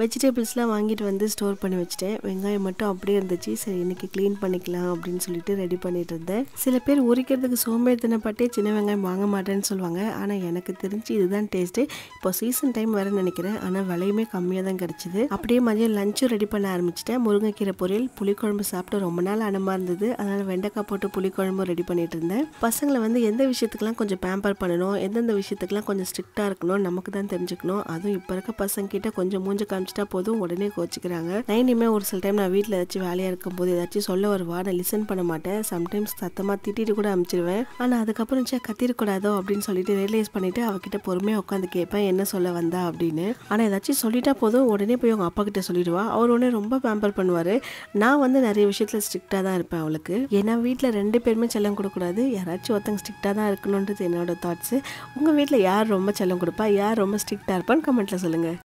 வெஜிடபிள்ஸ்லாம் வாங்கிட்டு வந்து ஸ்டோர் பண்ணி வச்சுட்டேன் வெங்காயம் மட்டும் அப்படியே இருந்துச்சு சரி இன்றைக்கி க்ளீன் பண்ணிக்கலாம் அப்படின்னு சொல்லிட்டு ரெடி பண்ணிட்டு இருந்தேன் சில பேர் உரிக்கிறதுக்கு சோம்பேறித்தனப்பட்டே சின்ன வெங்காயம் வாங்க மாட்டேன்னு சொல்லுவாங்க ஆனால் எனக்கு தெரிஞ்சு இதுதான் டேஸ்ட்டு இப்போ சீசன் டைம் வேறு நினைக்கிறேன் ஆனால் விலையுமே கம்மியாக தான் கிடச்சிது அப்படியே மதியம் லஞ்சும் ரெடி பண்ண ஆரம்பிச்சிட்டேன் முருங்கைக்கீரை பொரியல் புளிக்குழம்பு சாப்பிட்டு ரொம்ப நாள் அனமாக இருந்தது அதனால் வெண்டைக்காய் போட்டு புளிக்குழம்பும் ரெடி பண்ணிட்டு இருந்தேன் பசங்களை வந்து எந்த விஷயத்துக்குலாம் கொஞ்சம் பேம்பர் பண்ணணும் எந்தெந்த விஷயத்துக்குலாம் கொஞ்சம் ஸ்ட்ரிக்டாக இருக்கணும் நமக்கு தான் தெரிஞ்சுக்கணும் அதுவும் இப்போ இருக்க பசங்கிட்ட கொஞ்சம் மூஞ்சு ஆரம்பிச்சிட்டா போதும் உடனே கோச்சிக்கிறாங்க நைனியுமே ஒரு சில டைம் நான் வீட்டில் ஏதாச்சும் வேலையாக இருக்கும் போது ஏதாச்சும் சொல்ல வருவா நான் லிசன் பண்ண மாட்டேன் சம்டைம்ஸ் சத்தமாக திட்டிட்டு கூட அமைச்சிருவேன் ஆனால் அதுக்கப்புறம் சே கத்திரக்கூடாதோ அப்படின்னு சொல்லிட்டு ரியலைஸ் பண்ணிட்டு அவகிட்ட பொறுமையாக உட்காந்து கேட்பேன் என்ன சொல்ல வந்தா அப்படின்னு ஆனால் ஏதாச்சும் சொல்லிட்டா போதும் உடனே போய் அவங்க அப்பா கிட்ட சொல்லிடுவா அவர் உடனே ரொம்ப பேம்பர் பண்ணுவார் நான் வந்து நிறைய விஷயத்தில் ஸ்ட்ரிக்டாக தான் இருப்பேன் அவளுக்கு ஏன்னா வீட்டில் ரெண்டு பேருமே செல்லம் கொடுக்கூடாது யாராச்சும் ஒருத்தங்க ஸ்ட்ரிக்டாக தான் இருக்கணுன்றது என்னோட தாட்ஸு உங்கள் வீட்டில் யார் ரொம்ப செல்லம் கொடுப்பா யார் ரொம்ப ஸ்ட்ரிக்டாக இருப்பான்னு கமெண்ட்டில் சொல்லுங்கள்